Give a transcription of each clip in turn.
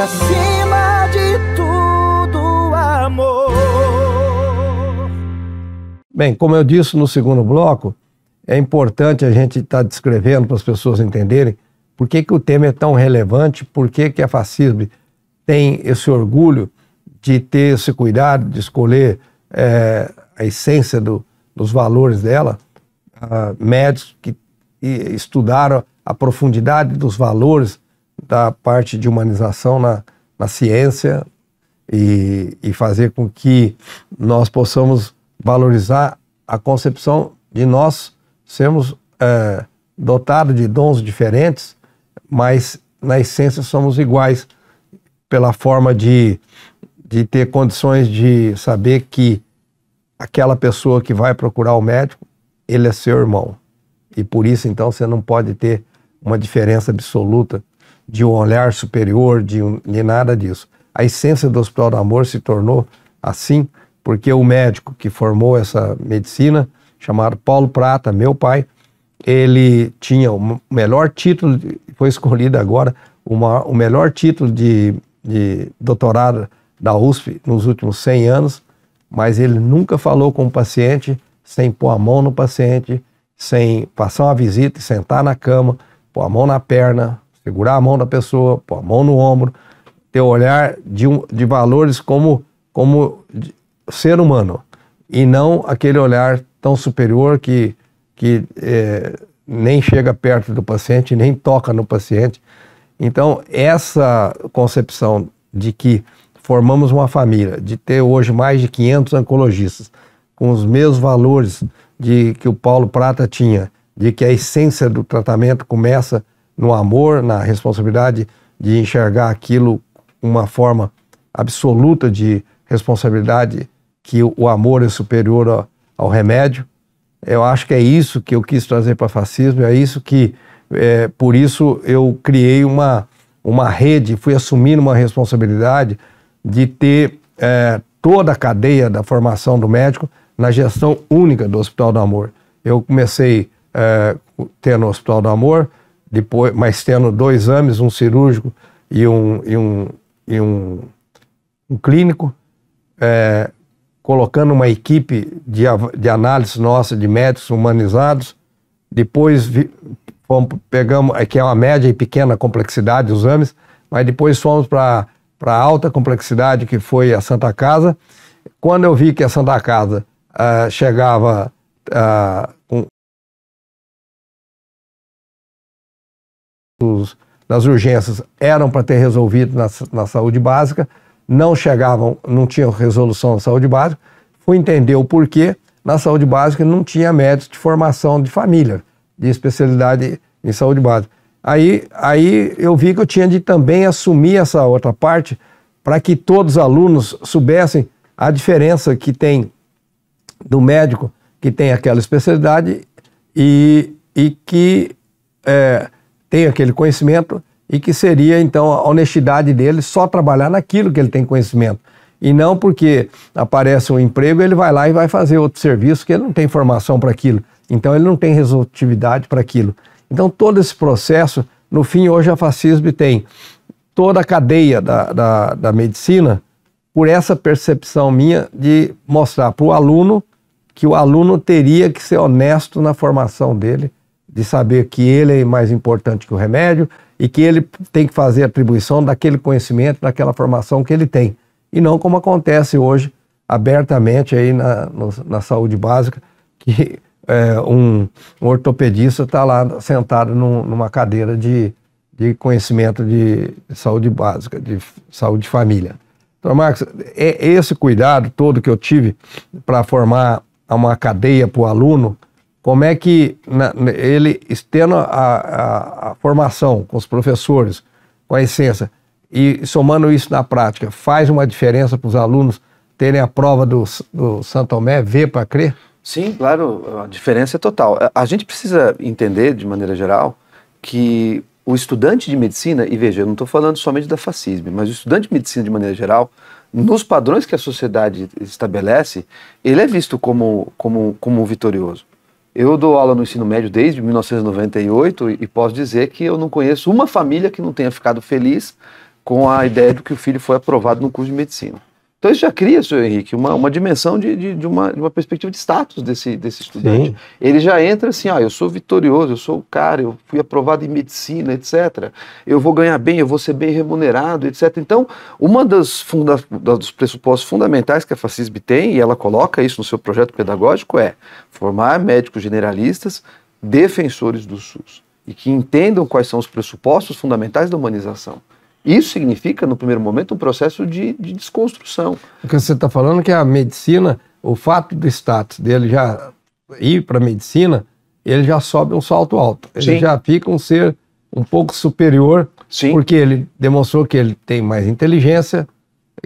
acima de tudo, amor. Bem, como eu disse no segundo bloco, é importante a gente estar tá descrevendo para as pessoas entenderem por que, que o tema é tão relevante, por que, que a fascismo tem esse orgulho de ter esse cuidado, de escolher é, a essência do, dos valores dela, uh, médicos que estudaram a profundidade dos valores da parte de humanização na, na ciência e, e fazer com que nós possamos valorizar a concepção de nós sermos é, dotados de dons diferentes, mas na essência somos iguais pela forma de, de ter condições de saber que aquela pessoa que vai procurar o médico, ele é seu irmão. E por isso, então, você não pode ter uma diferença absoluta de um olhar superior, de, um, de nada disso. A essência do Hospital do Amor se tornou assim porque o médico que formou essa medicina, chamado Paulo Prata, meu pai, ele tinha o melhor título, foi escolhido agora uma, o melhor título de, de doutorado da USP nos últimos 100 anos, mas ele nunca falou com o paciente sem pôr a mão no paciente, sem passar uma visita e sentar na cama, pôr a mão na perna, segurar a mão da pessoa, pôr a mão no ombro, ter o olhar de, um, de valores como, como ser humano e não aquele olhar tão superior que, que é, nem chega perto do paciente, nem toca no paciente. Então, essa concepção de que formamos uma família, de ter hoje mais de 500 oncologistas, com os mesmos valores de que o Paulo Prata tinha, de que a essência do tratamento começa no amor, na responsabilidade de enxergar aquilo uma forma absoluta de responsabilidade, que o amor é superior ao, ao remédio. Eu acho que é isso que eu quis trazer para fascismo, é isso que, é, por isso eu criei uma, uma rede, fui assumindo uma responsabilidade de ter é, toda a cadeia da formação do médico na gestão única do Hospital do Amor. Eu comecei é, tendo o Hospital do Amor, depois, mas tendo dois exames um cirúrgico e um, e um, e um, um clínico, é, colocando uma equipe de, de análise nossa de médicos humanizados. Depois vi, fomos, pegamos, é que é uma média e pequena complexidade dos exames mas depois fomos para a alta complexidade, que foi a Santa Casa. Quando eu vi que a Santa Casa ah, chegava ah, com dos, das urgências eram para ter resolvido na, na saúde básica, não chegavam, não tinham resolução na saúde básica. Fui entender o porquê. Na saúde básica não tinha médicos de formação de família, de especialidade em saúde básica. Aí, aí eu vi que eu tinha de também assumir essa outra parte para que todos os alunos soubessem a diferença que tem do médico que tem aquela especialidade e, e que é, tem aquele conhecimento e que seria então a honestidade dele só trabalhar naquilo que ele tem conhecimento. E não porque aparece um emprego, ele vai lá e vai fazer outro serviço que ele não tem formação para aquilo. Então ele não tem resolutividade para aquilo. Então todo esse processo, no fim, hoje a fascismo tem toda a cadeia da, da, da medicina por essa percepção minha de mostrar para o aluno que o aluno teria que ser honesto na formação dele de saber que ele é mais importante que o remédio e que ele tem que fazer atribuição daquele conhecimento, daquela formação que ele tem. E não como acontece hoje abertamente aí na, no, na saúde básica, que é, um, um, ortopedista está lá sentado num, numa cadeira de, de conhecimento de saúde básica, de saúde de família. Então, Marcos, é esse cuidado todo que eu tive para formar uma cadeia para o aluno, como é que na, ele, tendo a, a, a, formação com os professores, com a essência, e somando isso na prática, faz uma diferença para os alunos terem a prova do, do Santo Tomé, ver para crer? Sim, claro, a diferença é total. A, gente precisa entender, de maneira geral, que o estudante de medicina, e veja, eu não estou falando somente da fascismo, mas o estudante de medicina, de maneira geral, nos padrões que a sociedade estabelece, ele é visto como, como, como um vitorioso. Eu dou aula no ensino médio desde 1998 e posso dizer que eu não conheço uma família que não tenha ficado feliz com a ideia de que o filho foi aprovado no curso de medicina. Então isso já cria, senhor Henrique, uma, uma dimensão de, de, de, uma, de uma perspectiva de status desse, desse estudante. Sim. Ele já entra assim, ah, eu sou vitorioso, eu sou o cara, eu fui aprovado em medicina, etc. Eu vou ganhar bem, eu vou ser bem remunerado, etc. Então, uma das funda dos pressupostos fundamentais que a FACISB tem, e ela coloca isso no seu projeto pedagógico, é formar médicos generalistas defensores do SUS e que entendam quais são os pressupostos fundamentais da humanização. Isso significa, no primeiro momento, um processo de, de desconstrução. O que você está falando é que a medicina, o fato do status dele já ir para a medicina, ele já sobe um salto alto. Ele Sim. já fica um ser um pouco superior, Sim. porque ele demonstrou que ele tem mais inteligência,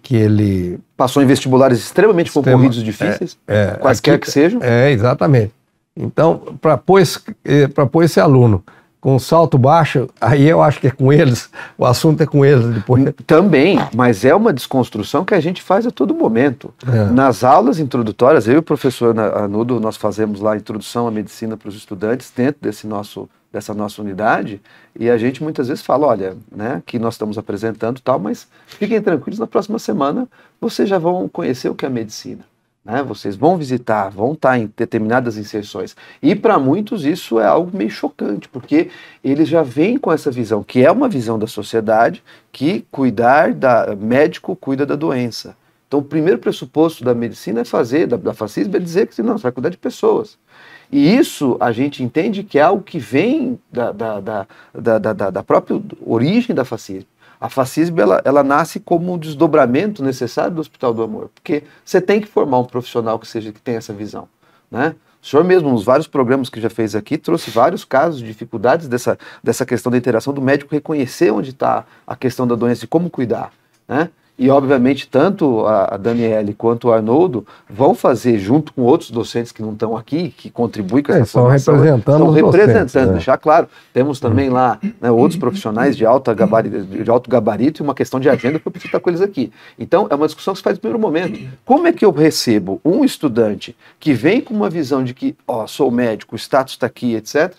que ele. Passou em vestibulares extremamente Sistema, concorridos é, difíceis, é, é, quaisquer aqui, que sejam. É, exatamente. Então, para pôr, eh, pôr esse aluno com salto baixo, aí eu acho que é com eles, o assunto é com eles depois. Né? Também, mas é uma desconstrução que a gente faz a todo momento. É. Nas aulas introdutórias, eu e o professor Anudo, nós fazemos lá a introdução à medicina para os estudantes dentro desse nosso, dessa nossa unidade, e a gente muitas vezes fala, olha, né, que nós estamos apresentando tal, mas fiquem tranquilos, na próxima semana vocês já vão conhecer o que é medicina. Né? Vocês vão visitar, vão estar em determinadas inserções. E para muitos isso é algo meio chocante, porque eles já vêm com essa visão, que é uma visão da sociedade, que cuidar da médico cuida da doença. Então, o primeiro pressuposto da medicina é fazer, da, da fascismo é dizer que não, você vai cuidar de pessoas. E isso a gente entende que é algo que vem da, da, da, da, da, da própria origem da fascismo. A fascismo ela, ela nasce como um desdobramento necessário do Hospital do Amor, porque você tem que formar um profissional que seja que tenha essa visão, né? O senhor mesmo, nos vários programas que já fez aqui, trouxe vários casos de dificuldades dessa, dessa questão da interação do médico reconhecer onde está a questão da doença e como cuidar, né? E, obviamente, tanto a, Daniele quanto o Arnoldo vão fazer, junto com outros docentes que não estão aqui, que contribuem com é, essa é, formação. Representando estão representando, docentes, né? deixar claro. Temos uhum. também lá né, outros profissionais de, alta gabarito, de alto gabarito e uma questão de agenda que eu preciso estar com eles aqui. Então, é uma discussão que se faz no primeiro momento. Como é que eu recebo um estudante que vem com uma visão de que, ó, sou médico, o status está aqui, etc.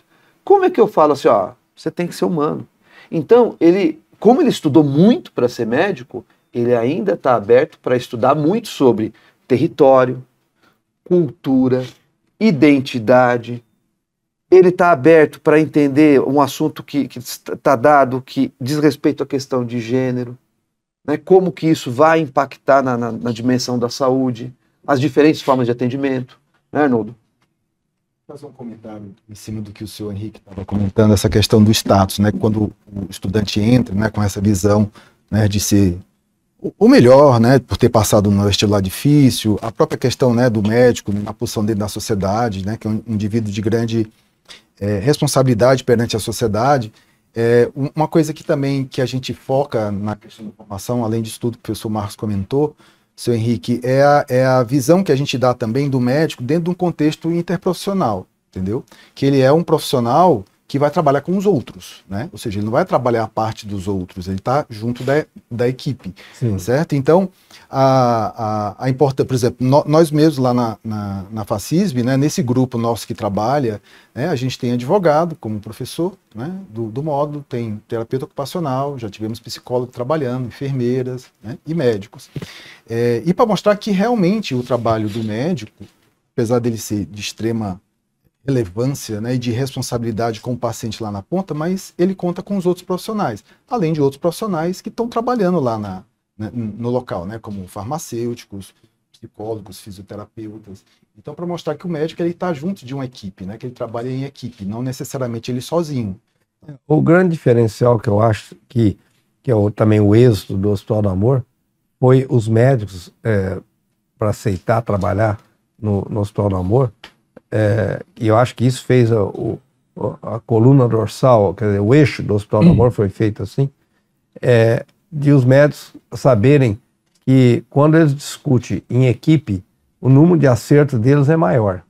Como é que eu falo assim, ó, você tem que ser humano. Então, ele, como ele estudou muito para ser médico, ele ainda está aberto para estudar muito sobre território, cultura, identidade. Ele está aberto para entender um assunto que está dado que diz respeito à questão de gênero, né? como que isso vai impactar na, na, na dimensão da saúde, as diferentes formas de atendimento, né, Arnoldo? fazer um comentário em cima do que o senhor Henrique estava comentando, essa questão do status, né? Quando o estudante entra né, com essa visão né, de se o melhor, né, por ter passado no vestibular difícil, a própria questão, né, do médico, né, na posição dele na sociedade, né, que é um indivíduo de grande é, responsabilidade perante a sociedade, é, uma coisa que também que a gente foca na questão da formação, além disso tudo que o professor Marcos comentou, seu Henrique, é a, é a visão que a gente dá também do médico dentro de um contexto interprofissional, entendeu? Que ele é um profissional que vai trabalhar com os outros, né? Ou seja, ele não vai trabalhar a parte dos outros, ele está junto da, da equipe, Sim. certo? Então, a, a, a importância, por exemplo, no, nós mesmos lá na, na, na FACISB, né, nesse grupo nosso que trabalha, né, a gente tem advogado como professor né, do, do módulo, tem terapeuta ocupacional, já tivemos psicólogo trabalhando, enfermeiras né, e médicos. É, e para mostrar que realmente o trabalho do médico, apesar dele ser de extrema relevância né, e de responsabilidade com o paciente lá na ponta, mas ele conta com os outros profissionais, além de outros profissionais que estão trabalhando lá na, né, no local, né, como farmacêuticos, psicólogos, fisioterapeutas. Então, para mostrar que o médico ele está junto de uma equipe, né, que ele trabalha em equipe, não necessariamente ele sozinho. O grande diferencial que eu acho que, que é o, também o êxito do Hospital do Amor foi os médicos é, eh, para aceitar trabalhar no, no Hospital do Amor é, e eu acho que isso fez a, o, a coluna dorsal, quer dizer, o eixo do Hospital do Amor foi feito assim, é, de os médicos saberem que quando eles discutem em equipe, o número de acertos deles é maior.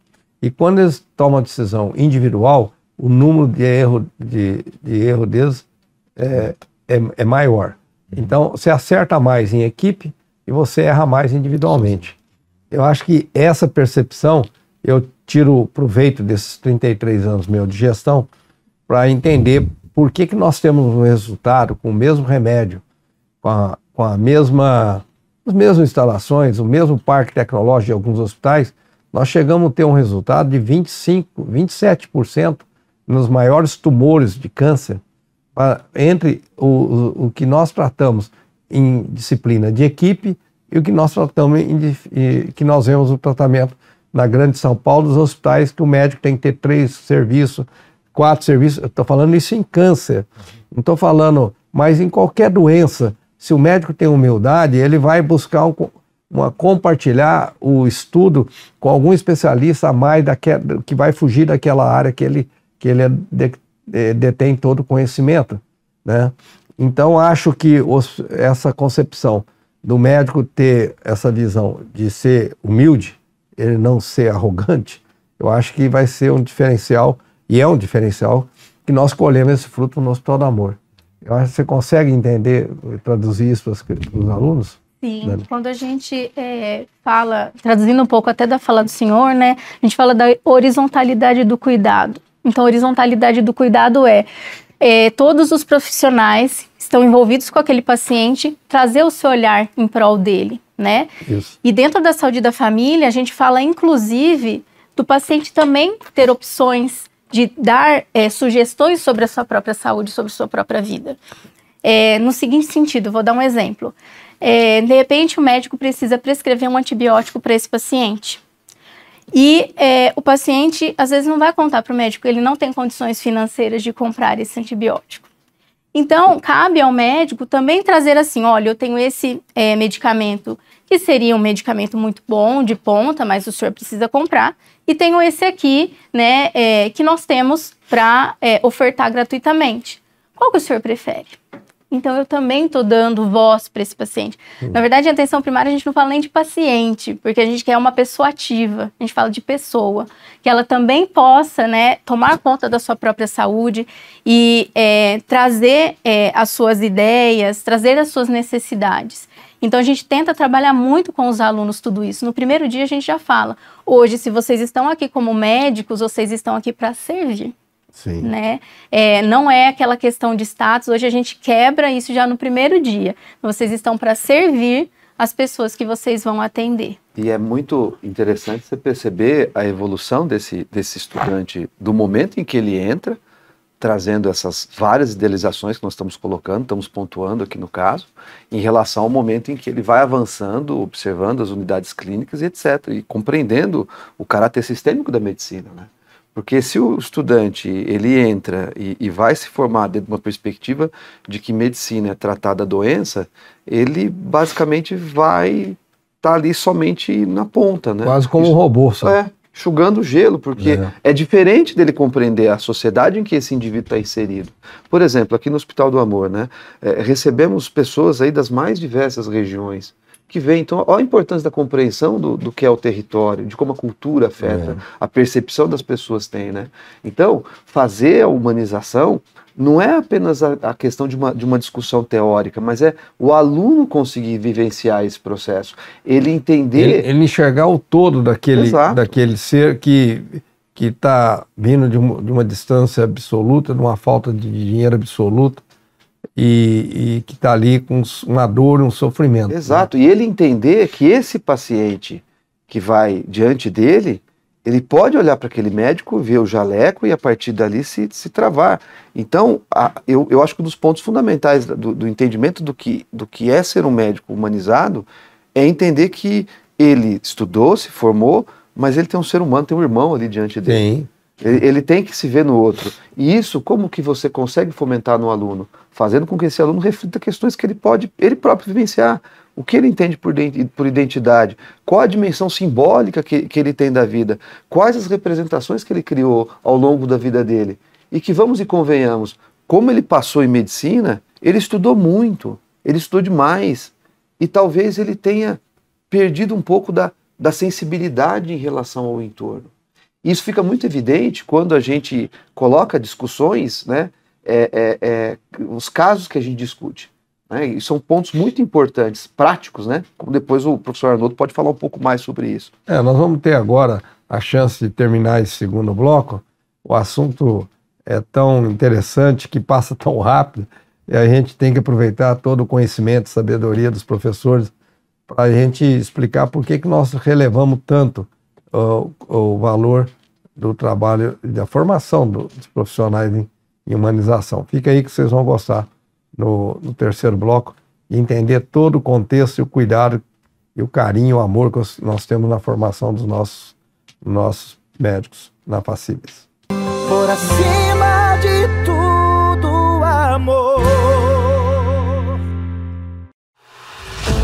E quando eles tomam a decisão individual, o número de erro, de, de erro deles é, é, é maior. Então, você acerta mais em equipe e você erra mais individualmente. Eu acho que essa percepção eu tiro proveito desses 33 anos meu de gestão para entender por que, que nós temos um resultado com o mesmo remédio, com a, com a mesma, as mesmas instalações, o mesmo parque tecnológico de alguns hospitais, nós chegamos a ter um resultado de 25, 27% nos maiores tumores de câncer entre o, o que nós tratamos em disciplina de equipe e o que nós tratamos em, que nós vemos o tratamento na Grande São Paulo, dos hospitais que o médico tem que ter três serviços, quatro serviços. Estou falando isso em câncer. Não estou falando, mas em qualquer doença, se o médico tem humildade, ele vai buscar um, uma, compartilhar o estudo com algum especialista a mais daquela, que vai fugir daquela área que ele, que ele é de, é, detém todo o conhecimento. Né? Então, acho que os, essa concepção do médico ter essa visão de ser humilde ele não ser arrogante, eu acho que vai ser um diferencial, e é um diferencial, que nós colhemos esse fruto no hospital do amor. Eu acho que você consegue entender, traduzir isso para os alunos? Sim, Dani. quando a gente é, fala, traduzindo um pouco até da fala do senhor, né? A gente fala da horizontalidade do cuidado. Então, a horizontalidade do cuidado é, é todos os profissionais estão envolvidos com aquele paciente, trazer o seu olhar em prol dele né? Isso. E dentro da saúde da família, a gente fala inclusive do paciente também ter opções de dar é, sugestões sobre a sua própria saúde, sobre a sua própria vida. É, no seguinte sentido, vou dar um exemplo. É, de repente, o médico precisa prescrever um antibiótico para esse paciente. E é, o paciente, às vezes, não vai contar para o médico, ele não tem condições financeiras de comprar esse antibiótico. Então, cabe ao médico também trazer assim: olha, eu tenho esse é, medicamento que seria um medicamento muito bom, de ponta, mas o senhor precisa comprar. E tenho esse aqui, né, é, que nós temos para é, eh, ofertar gratuitamente. Qual que o senhor prefere? Então eu também estou dando voz para esse paciente. Hum. Na verdade, em atenção primária a gente não fala nem de paciente, porque a gente quer uma pessoa ativa. A gente fala de pessoa que ela também possa, né, tomar conta da sua própria saúde e é, trazer é, as suas ideias, trazer as suas necessidades. Então a gente tenta trabalhar muito com os alunos tudo isso. No primeiro dia a gente já fala: hoje, se vocês estão aqui como médicos, vocês estão aqui para servir. Sim. né? É, não é aquela questão de status. Hoje a gente quebra isso já no primeiro dia. Vocês estão para servir as pessoas que vocês vão atender. E é muito interessante você perceber a evolução desse, desse estudante do momento em que ele entra, trazendo essas várias idealizações que nós estamos colocando, estamos pontuando aqui no caso, em relação ao momento em que ele vai avançando, observando as unidades clínicas e etc., e compreendendo o caráter sistêmico da medicina, né? Porque se o estudante ele entra e, e, vai se formar dentro de uma perspectiva de que medicina é tratar da doença, ele basicamente vai estar tá ali somente na ponta, né? Quase como Isso, um robô, só. É, enxugando gelo, porque é. é diferente dele compreender a sociedade em que esse indivíduo está inserido. Por exemplo, aqui no Hospital do Amor, né? É, recebemos pessoas aí das mais diversas regiões que vê, então, olha a importância da compreensão do, do que é o território, de como a cultura afeta, é. a percepção das pessoas tem, né? Então, fazer a humanização não é apenas a, a, questão de uma, de uma discussão teórica, mas é o aluno conseguir vivenciar esse processo, ele entender... Ele, ele enxergar o todo daquele, daquele ser que que está vindo de uma, de uma distância absoluta, de uma falta de dinheiro absoluta, e, e que está ali com uma dor, um sofrimento. Né? Exato, né? e ele entender que esse paciente que vai diante dele, ele pode olhar para aquele médico, ver o jaleco e a partir dali se, se travar. Então, a, eu, eu acho que um dos pontos fundamentais do, do entendimento do que, do que é ser um médico humanizado é entender que ele estudou, se formou, mas ele tem um ser humano, tem um irmão ali diante dele. Sim. Ele tem que se ver no outro. E isso, como que você consegue fomentar no aluno? Fazendo com que esse aluno reflita questões que ele pode, ele próprio, vivenciar. O que ele entende por, por identidade? Qual a dimensão simbólica que, que ele tem da vida? Quais as representações que ele criou ao longo da vida dele? E que, vamos e convenhamos, como ele passou em medicina, ele estudou muito, ele estudou demais. E talvez ele tenha perdido um pouco da, da sensibilidade em relação ao entorno. Isso fica muito evidente quando a gente coloca discussões, né, é, é, é, os casos que a gente discute. Né, e são pontos muito importantes, práticos, né? Como depois o professor Arnoldo pode falar um pouco mais sobre isso. É, nós vamos ter agora a chance de terminar esse segundo bloco. O assunto é tão interessante que passa tão rápido e a gente tem que aproveitar todo o conhecimento, sabedoria dos professores para a gente explicar por que, que nós relevamos tanto uh, o valor do trabalho e da formação do, dos profissionais em, em, humanização. Fica aí que vocês vão gostar no, no, terceiro bloco e entender todo o contexto e o cuidado e o carinho, o amor que nós temos na formação dos nossos, nossos médicos na Facíveis. Por acima de tudo, amor.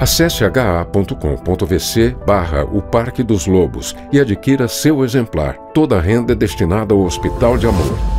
Acesse ha.com.vc barra o Parque dos Lobos e adquira seu exemplar. Toda a renda é destinada ao Hospital de Amor.